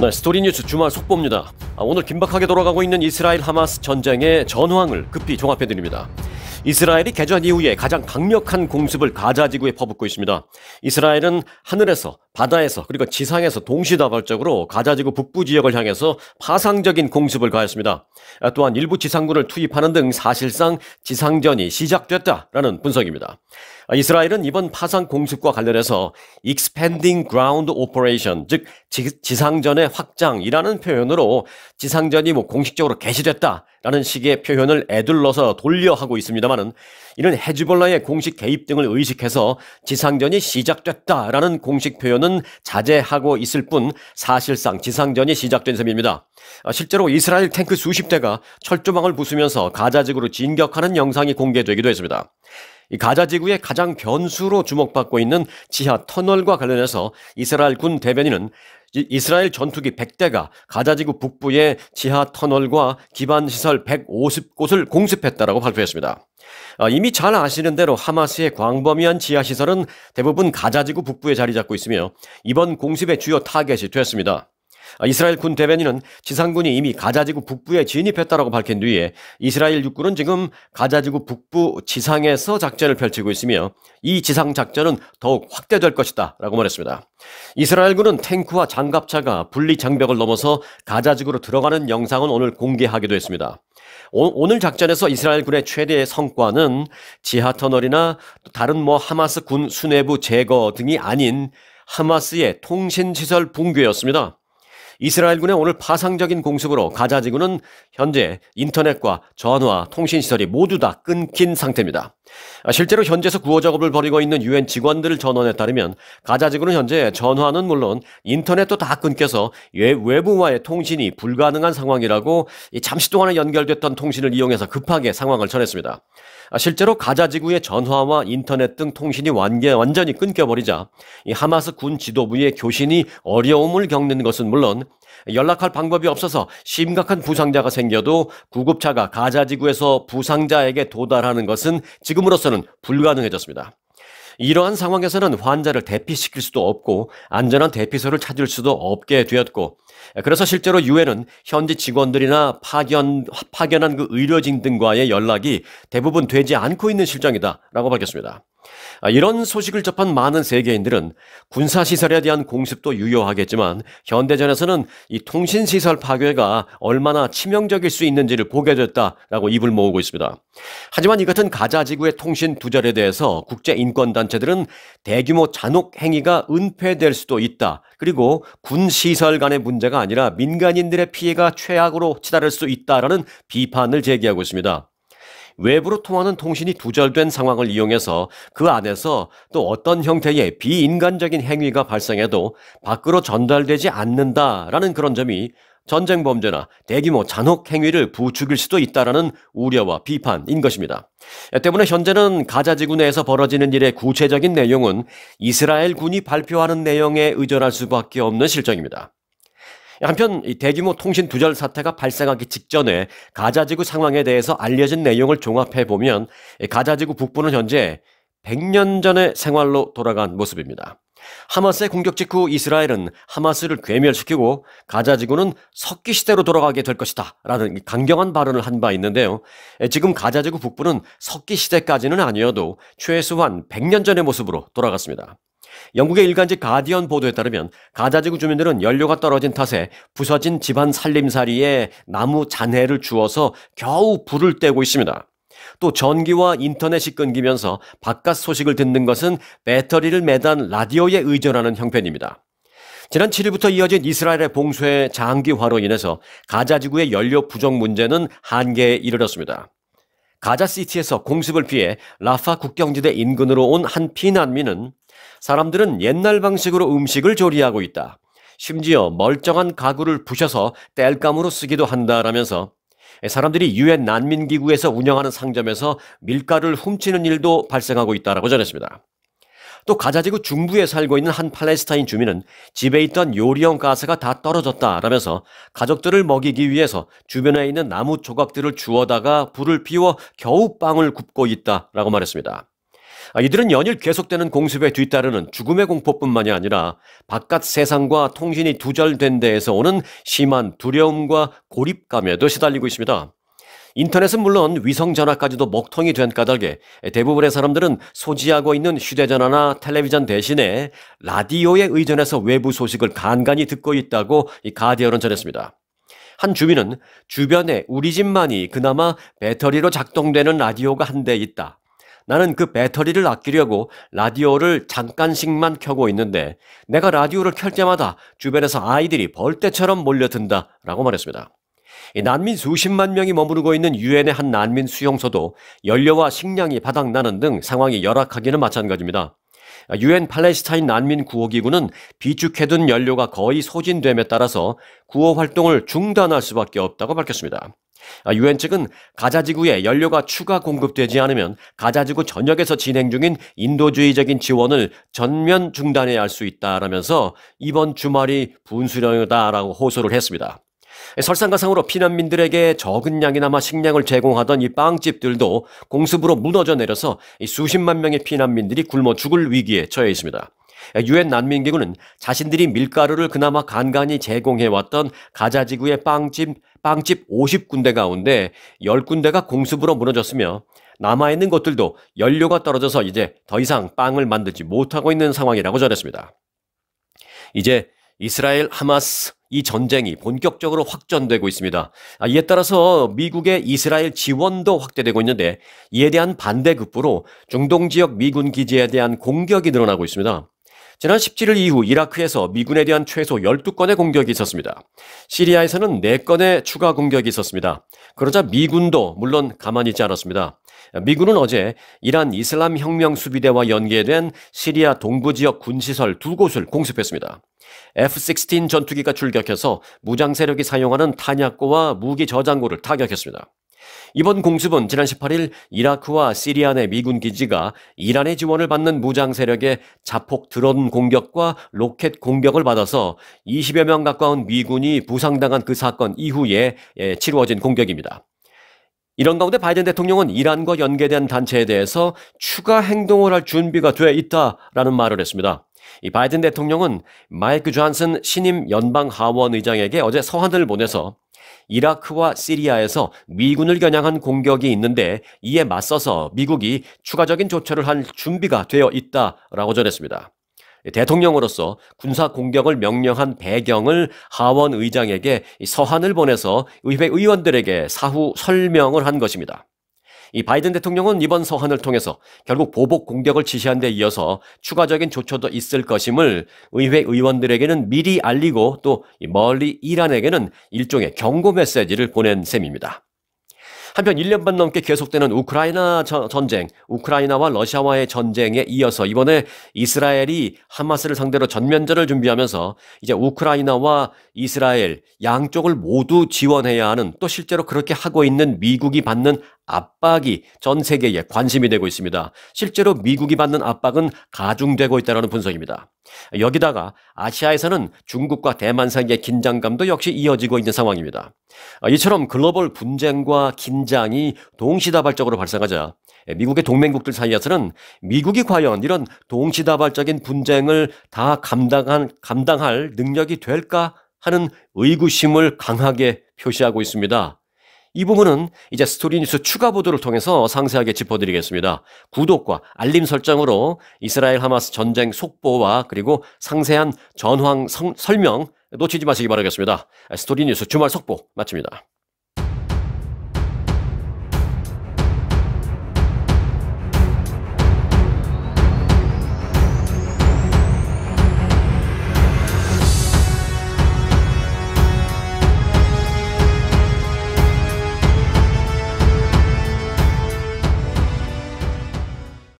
네, 스토리뉴스 주말 속보입니다. 아, 오늘 긴박하게 돌아가고 있는 이스라엘 하마스 전쟁의 전황을 급히 종합해드립니다. 이스라엘이 개전 이후에 가장 강력한 공습을 가자지구에 퍼붓고 있습니다. 이스라엘은 하늘에서 바다에서 그리고 지상에서 동시다발적으로 가자지구 북부 지역을 향해서 파상적인 공습을 가했습니다. 또한 일부 지상군을 투입하는 등 사실상 지상전이 시작됐다라는 분석입니다. 이스라엘은 이번 파상 공습과 관련해서 Expanding Ground Operation, 즉 지상전의 확장이라는 표현으로 지상전이 뭐 공식적으로 개시됐다라는 식의 표현을 애둘러서 돌려 하고 있습니다만은 이는 헤즈볼라의 공식 개입 등을 의식해서 지상전이 시작됐다라는 공식 표현 하려는 자제하고 있을 뿐 사실상 지상전이 시작된 셈입니다. 아, 실제로 이스라엘 탱크 수십 대가 철조망을 부수면서 가자지구로 진격하는 영상이 공개되기도 했습니다. 이 가자 지구의 가장 변수로 주목받고 있는 지하 터널과 관련해서 이스라엘 군 대변인은 이스라엘 전투기 100대가 가자 지구 북부의 지하 터널과 기반 시설 150곳을 공습했다라고 발표했습니다. 아, 이미 잘 아시는 대로 하마스의 광범위한 지하 시설은 대부분 가자 지구 북부에 자리 잡고 있으며 이번 공습의 주요 타겟이 됐습니다. 아, 이스라엘 군 대변인은 지상군이 이미 가자지구 북부에 진입했다라고 밝힌 뒤에 이스라엘 육군은 지금 가자지구 북부 지상에서 작전을 펼치고 있으며 이 지상 작전은 더욱 확대될 것이다라고 말했습니다. 이스라엘 군은 탱크와 장갑차가 분리 장벽을 넘어서 가자지구로 들어가는 영상은 오늘 공개하기도 했습니다. 오, 늘 작전에서 이스라엘 군의 최대의 성과는 지하 터널이나 또 다른 뭐 하마스 군 수뇌부 제거 등이 아닌 하마스의 통신시설 붕괴였습니다. 이스라엘군의 오늘 파상적인 공습으로 가자 지구는 현재 인터넷과 전화, 통신시설이 모두 다 끊긴 상태입니다. 아, 실제로 현재에서 구호 작업을 벌이고 있는 유엔 직원들 전원에 따르면 가자 지구는 현재 전화는 물론 인터넷도 다 끊겨서 외부와의 통신이 불가능한 상황이라고 잠시 동안에 연결됐던 통신을 이용해서 급하게 상황을 전했습니다. 아, 실제로 가자 지구의 전화와 인터넷 등 통신이 완전히 끊겨버리자 하마스 군 지도부의 교신이 어려움을 겪는 것은 물론 연락할 방법이 없어서 심각한 부상자가 생겨도 구급차가 가자 지구에서 부상자에게 도달하는 것은 지금으로서는 불가능해졌습니다. 이러한 상황에서는 환자를 대피시킬 수도 없고 안전한 대피소를 찾을 수도 없게 되었고 그래서 실제로 유엔은 현지 직원들이나 파견 파견한 그 의료진 등과의 연락이 대부분 되지 않고 있는 실정이다라고 밝혔습니다. 아, 이런 소식을 접한 많은 세계인들은 군사시설에 대한 공습도 유효하겠지만 현대전에서는 이 통신시설 파괴가 얼마나 치명적일 수 있는지를 보게 됐다라고 입을 모으고 있습니다. 하지만 이 같은 가자지구의 통신 두절에 대해서 국제인권단체들은 대규모 잔혹행위가 은폐될 수도 있다. 그리고 군시설 간의 문제가 아니라 민간인들의 피해가 최악으로 치달을 수 있다라는 비판을 제기하고 있습니다. 외부로 통하는 통신이 두절된 상황을 이용해서 그 안에서 또 어떤 형태의 비인간적인 행위가 발생해도 밖으로 전달되지 않는다라는 그런 점이 전쟁 범죄나 대규모 잔혹 행위를 부추길 수도 있다라는 우려와 비판인 것입니다. 때문에 현재는 가자 지구 내에서 벌어지는 일의 구체적인 내용은 이스라엘 군이 발표하는 내용에 의존할 수밖에 없는 실정입니다. 한편 대규모 통신 두절 사태가 발생하기 직전에 가자지구 상황에 대해서 알려진 내용을 종합해 보면 가자지구 북부는 현재 100년 전의 생활로 돌아간 모습입니다. 하마스의 공격 직후 이스라엘은 하마스를 괴멸시키고 가자지구는 석기 시대로 돌아가게 될 것이다 라는 강경한 발언을 한 바 있는데요. 지금 가자지구 북부는 석기 시대까지는 아니어도 최소한 100년 전의 모습으로 돌아갔습니다. 영국의 일간지 가디언 보도에 따르면 가자지구 주민들은 연료가 떨어진 탓에 부서진 집안 살림살이에 나무 잔해를 주워서 겨우 불을 떼고 있습니다. 또 전기와 인터넷이 끊기면서 바깥 소식을 듣는 것은 배터리를 매단 라디오에 의존하는 형편입니다. 지난 7일부터 이어진 이스라엘의 봉쇄 장기화로 인해서 가자지구의 연료 부족 문제는 한계에 이르렀습니다. 가자시티에서 공습을 피해 라파 국경지대 인근으로 온 한 피난민은 사람들은 옛날 방식으로 음식을 조리하고 있다. 심지어 멀쩡한 가구를 부셔서 땔감으로 쓰기도 한다라면서 사람들이 유엔 난민기구에서 운영하는 상점에서 밀가루를 훔치는 일도 발생하고 있다라고 전했습니다. 또 가자지구 중부에 살고 있는 한 팔레스타인 주민은 집에 있던 요리용 가스가 다 떨어졌다라면서 가족들을 먹이기 위해서 주변에 있는 나무 조각들을 주워다가 불을 피워 겨우 빵을 굽고 있다라고 말했습니다. 아, 이들은 연일 계속되는 공습에 뒤따르는 죽음의 공포뿐만이 아니라 바깥 세상과 통신이 두절된 데에서 오는 심한 두려움과 고립감에도 시달리고 있습니다. 인터넷은 물론 위성전화까지도 먹통이 된 까닭에 대부분의 사람들은 소지하고 있는 휴대전화나 텔레비전 대신에 라디오에 의존해서 외부 소식을 간간히 듣고 있다고 가디언은 전했습니다. 한 주민은 주변에 우리 집만이 그나마 배터리로 작동되는 라디오가 한 대 있다. 나는 그 배터리를 아끼려고 라디오를 잠깐씩만 켜고 있는데 내가 라디오를 켤 때마다 주변에서 아이들이 벌떼처럼 몰려든다 라고 말했습니다. 난민 수십만 명이 머무르고 있는 유엔의 한 난민 수용소도 연료와 식량이 바닥나는 등 상황이 열악하기는 마찬가지입니다. 유엔 팔레스타인 난민 구호기구는 비축해둔 연료가 거의 소진됨에 따라서 구호 활동을 중단할 수밖에 없다고 밝혔습니다. 아, 유엔 측은 가자 지구에 연료가 추가 공급되지 않으면 가자 지구 전역에서 진행 중인 인도주의적인 지원을 전면 중단해야 할 수 있다라면서 이번 주말이 분수령이다라고 호소를 했습니다. 설상가상으로 피난민들에게 적은 양이나마 식량을 제공하던 이 빵집들도 공습으로 무너져 내려서 수십만 명의 피난민들이 굶어 죽을 위기에 처해 있습니다. 유엔 난민기구는 자신들이 밀가루를 그나마 간간히 제공해왔던 가자지구의 빵집 빵집 50군데 가운데 10군데가 공습으로 무너졌으며 남아있는 곳들도 연료가 떨어져서 이제 더 이상 빵을 만들지 못하고 있는 상황이라고 전했습니다. 이제 이스라엘 하마스 이 전쟁이 본격적으로 확전되고 있습니다. 아, 이에 따라서 미국의 이스라엘 지원도 확대되고 있는데 이에 대한 반대급부로 중동 지역 미군 기지에 대한 공격이 늘어나고 있습니다. 지난 17일 이후 이라크에서 미군에 대한 최소 12건의 공격이 있었습니다. 시리아에서는 4건의 추가 공격이 있었습니다. 그러자 미군도 물론 가만히 있지 않았습니다. 미군은 어제 이란 이슬람 혁명 수비대와 연계된 시리아 동부 지역 군시설 두 곳을 공습했습니다. F-16 전투기가 출격해서 무장 세력이 사용하는 탄약고와 무기 저장고를 타격했습니다. 이번 공습은 지난 18일 이라크와 시리아 내 미군 기지가 이란의 지원을 받는 무장 세력의 자폭 드론 공격과 로켓 공격을 받아서 20여 명 가까운 미군이 부상당한 그 사건 이후에 예, 치루어진 공격입니다. 이런 가운데 바이든 대통령은 이란과 연계된 단체에 대해서 추가 행동을 할 준비가 돼 있다라는 말을 했습니다. 이 바이든 대통령은 마이크 존슨 신임 연방 하원 의장에게 어제 서한을 보내서 이라크와 시리아에서 미군을 겨냥한 공격이 있는데 이에 맞서서 미국이 추가적인 조처를 할 준비가 되어 있다라고 전했습니다. 대통령으로서 군사 공격을 명령한 배경을 하원 의장에게 서한을 보내서 의회 의원들에게 사후 설명을 한 것입니다. 이 바이든 대통령은 이번 서한을 통해서 결국 보복 공격을 지시한 데 이어서 추가적인 조처도 있을 것임을 의회 의원들에게는 미리 알리고 또 멀리 이란에게는 일종의 경고 메시지를 보낸 셈입니다. 한편 1년 반 넘게 계속되는 우크라이나 전쟁, 우크라이나와 러시아와의 전쟁에 이어서 이번에 이스라엘이 하마스를 상대로 전면전을 준비하면서 이제 우크라이나와 이스라엘 양쪽을 모두 지원해야 하는 또 실제로 그렇게 하고 있는 미국이 받는 압박이 전 세계에 관심이 되고 있습니다. 실제로 미국이 받는 압박은 가중되고 있다는 분석입니다. 여기다가 아시아에서는 중국과 대만 사이의 긴장감도 역시 이어지고 있는 상황입니다. 이처럼 글로벌 분쟁과 긴장이 동시다발적으로 발생하자 미국의 동맹국들 사이에서는 미국이 과연 이런 동시다발적인 분쟁을 다 감당한, 감당할 능력이 될까 하는 의구심을 강하게 표시하고 있습니다. 이 부분은 이제 스토리뉴스 추가 보도를 통해서 상세하게 짚어드리겠습니다. 구독과 알림 설정으로 이스라엘 하마스 전쟁 속보와 그리고 상세한 전황 성, 설명 놓치지 마시기 바라겠습니다. 스토리뉴스 주말 속보 마칩니다.